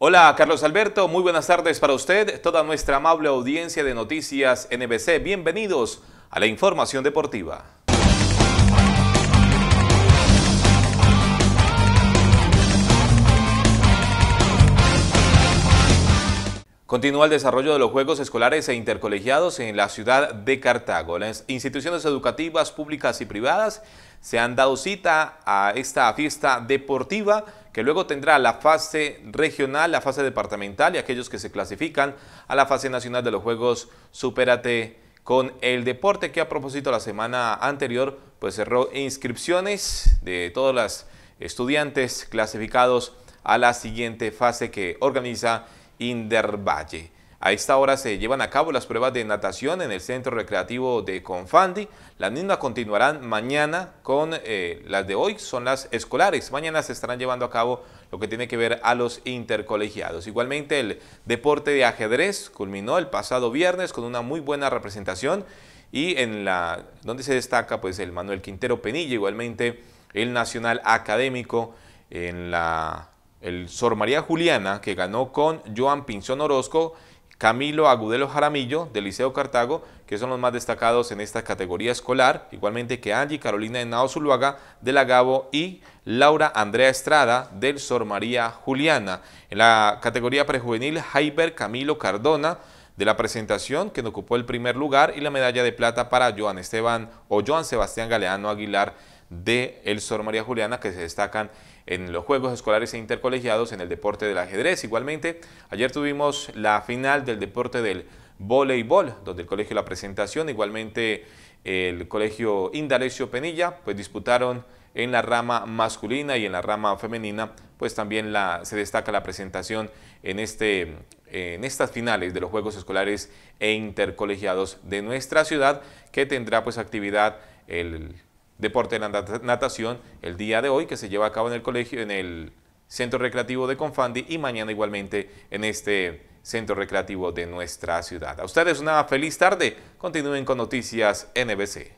Hola Carlos Alberto, muy buenas tardes para usted, toda nuestra amable audiencia de Noticias NBC. Bienvenidos a la información deportiva. Continúa el desarrollo de los Juegos Escolares e Intercolegiados en la ciudad de Cartago. Las instituciones educativas públicas y privadas se han dado cita a esta fiesta deportiva que luego tendrá la fase regional, la fase departamental y aquellos que se clasifican a la fase nacional de los Juegos Supérate con el deporte que a propósito la semana anterior pues cerró inscripciones de todos los estudiantes clasificados a la siguiente fase que organiza Indervalle. A esta hora se llevan a cabo las pruebas de natación en el centro recreativo de Confandi. Las mismas continuarán mañana con eh, las de hoy, son las escolares. Mañana se estarán llevando a cabo lo que tiene que ver a los intercolegiados. Igualmente el deporte de ajedrez culminó el pasado viernes con una muy buena representación y en la donde se destaca pues el Manuel Quintero Penilla, igualmente el Nacional Académico en la el Sor María Juliana, que ganó con Joan Pinzón Orozco, Camilo Agudelo Jaramillo, del Liceo Cartago, que son los más destacados en esta categoría escolar, igualmente que Angie Carolina Henao Zuluaga, La Gabo, y Laura Andrea Estrada, del Sor María Juliana. En la categoría prejuvenil, Jaiber Camilo Cardona, de la presentación, quien ocupó el primer lugar, y la medalla de plata para Joan Esteban o Joan Sebastián Galeano Aguilar, de el Sor María Juliana que se destacan en los Juegos Escolares e Intercolegiados en el deporte del ajedrez. Igualmente, ayer tuvimos la final del deporte del voleibol, donde el colegio La Presentación, igualmente el colegio Indalecio Penilla, pues disputaron en la rama masculina y en la rama femenina, pues también la, se destaca la presentación en, este, en estas finales de los Juegos Escolares e Intercolegiados de nuestra ciudad, que tendrá pues actividad el deporte de la natación el día de hoy que se lleva a cabo en el colegio, en el centro recreativo de Confandi y mañana igualmente en este centro recreativo de nuestra ciudad. A ustedes una feliz tarde. Continúen con Noticias NBC.